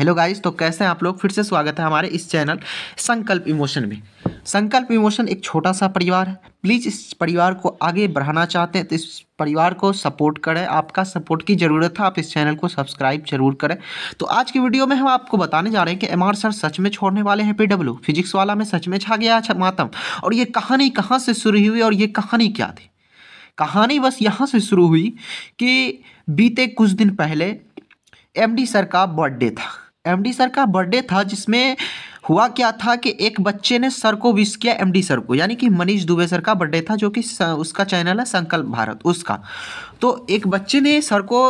hello guys तो कैसे हैं आप लोग फिर से स्वागत है हमारे इस चैनल संकल्प इमोशन में संकल्प इमोशन एक छोटा सा परिवार है प्लीज़ इस परिवार को आगे बढ़ाना चाहते हैं तो इस परिवार को सपोर्ट करें आपका सपोर्ट की ज़रूरत है आप इस चैनल को सब्सक्राइब जरूर करें तो आज की वीडियो में हम आपको बताने जा रहे हैं कि एम सर सच में छोड़ने वाले हैं पी फिजिक्स वाला में सच में छा गया मातम और ये कहानी कहाँ से शुरू हुई और ये कहानी क्या थी कहानी बस यहाँ से शुरू हुई कि बीते कुछ दिन पहले एमडी सर का बर्थडे था एमडी सर का बर्थडे था जिसमें हुआ क्या था कि एक बच्चे ने सर को विश किया एमडी सर को यानी कि मनीष दुबे सर का बर्थडे था जो कि उसका चैनल है संकल्प भारत उसका तो एक बच्चे ने सर को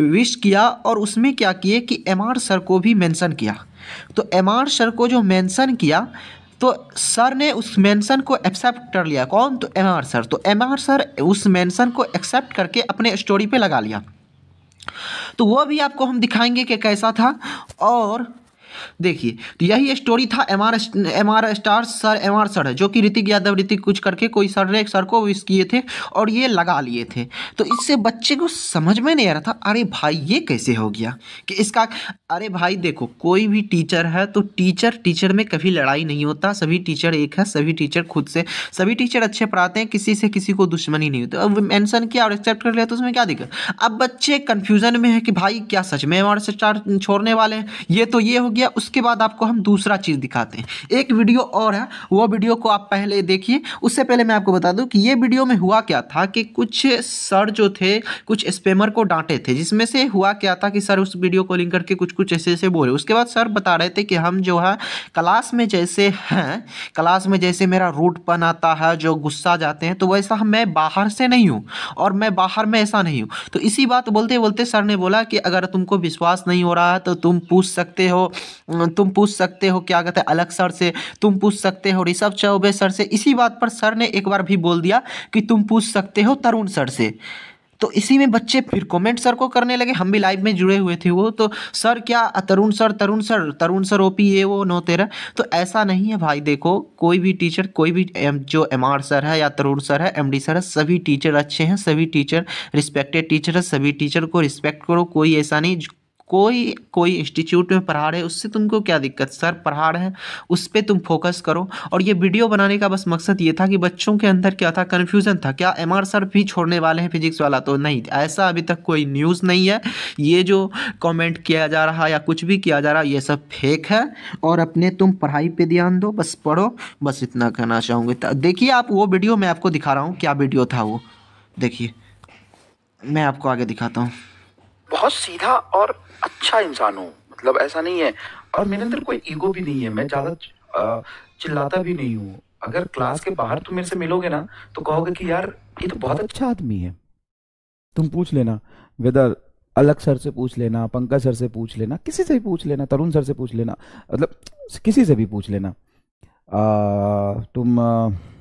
विश किया और उसमें क्या किए कि एम आर सर को भी मेंशन किया तो एम आर सर को जो मेंशन किया तो सर ने उस मेंशन को एक्सेप्ट कर लिया कौन तो एम आर सर तो एम आर सर उस मेंशन को एक्सेप्ट करके अपने स्टोरी पे लगा लिया तो वो भी आपको हम दिखाएंगे कि कैसा था और देखिए तो यही स्टोरी था M R M R star sir M R sir जो कि ऋतिक यादव ऋतिक कुछ करके कोई सर ने सर को विश किए थे और ये लगा लिए थे तो इससे बच्चे को समझ में नहीं आ रहा था अरे भाई ये कैसे हो गया कि इसका अरे भाई देखो कोई भी टीचर है तो टीचर टीचर में कभी लड़ाई नहीं होता सभी टीचर एक है सभी टीचर खुद से सभी टीचर अच्छे पढ़ाते हैं किसी से किसी को दुश्मनी नहीं होती अब मैंसन किया और एक्सेप्ट कर लिया तो उसमें क्या दिक्कत अब बच्चे कन्फ्यूजन में है कि भाई क्या सच में एम आर स्टार छोड़ने वाले हैं ये तो ये हो गया उसके बाद आपको हम दूसरा चीज़ दिखाते हैं एक वीडियो और है वो वीडियो को आप पहले देखिए उससे पहले मैं आपको बता दूं कि ये वीडियो में हुआ क्या था कि कुछ सर जो थे कुछ स्पेमर को डांटे थे जिसमें से हुआ क्या था कि सर उस वीडियो को लिंक करके कुछ कुछ ऐसे ऐसे बोले उसके बाद सर बता रहे थे कि हम जो है क्लास में जैसे हैं क्लास में जैसे मेरा रूटपन आता है जो गुस्सा जाते हैं तो वैसा मैं बाहर से नहीं हूँ और मैं बाहर में ऐसा नहीं हूँ तो इसी बात बोलते बोलते सर ने बोला कि अगर तुमको विश्वास नहीं हो रहा है तो तुम पूछ सकते हो तुम पूछ सकते हो क्या कहते हैं अलग सर से तुम पूछ सकते हो ऋषभ चौबे सर से इसी बात पर सर ने एक बार भी बोल दिया कि तुम पूछ सकते हो तरुण सर से तो इसी में बच्चे फिर कमेंट सर को करने लगे हम भी लाइव में जुड़े हुए थे वो तो सर क्या Tarun sir Tarun sir Tarun sir O P A वो नो तेरह तो ऐसा नहीं है भाई देखो कोई भी टीचर कोई भी एम जो एम आर सर है या तरुण सर है एम डी सर है सभी टीचर अच्छे हैं सभी टीचर रिस्पेक्टेड टीचर है सभी टीचर को रिस्पेक्ट करो कोई ऐसा नहीं कोई कोई इंस्टीट्यूट में पढ़ा रहे उससे तुमको क्या दिक्कत सर पढ़ा रहे हैं उस पर तुम फोकस करो और ये वीडियो बनाने का बस मकसद ये था कि बच्चों के अंदर क्या था कन्फ्यूज़न था क्या एम सर भी छोड़ने वाले हैं फिजिक्स वाला तो नहीं ऐसा अभी तक कोई न्यूज़ नहीं है ये जो कॉमेंट किया जा रहा या कुछ भी किया जा रहा ये सब फेक है और अपने तुम पढ़ाई पर ध्यान दो बस पढ़ो बस इतना कहना चाहूँगी देखिए आप वो वीडियो मैं आपको दिखा रहा हूँ क्या वीडियो था वो देखिए मैं आपको आगे दिखाता हूँ बहुत सीधा और अच्छा इंसान हूँ मतलब ऐसा नहीं है और मेरे अंदर कोई ईगो भी नहीं है मैं ज़्यादा चिल्लाता भी नहीं हूँ अगर क्लास के बाहर तुम मेरे से मिलोगे ना तो कहोगे कि यार ये तो बहुत अच्छा आदमी है तुम पूछ लेना वेदर अलग सर से पूछ लेना पंकज सर से पूछ लेना किसी से भी पूछ लेना तरुण सर से पूछ लेना मतलब किसी से भी पूछ लेना आ, तुम आ,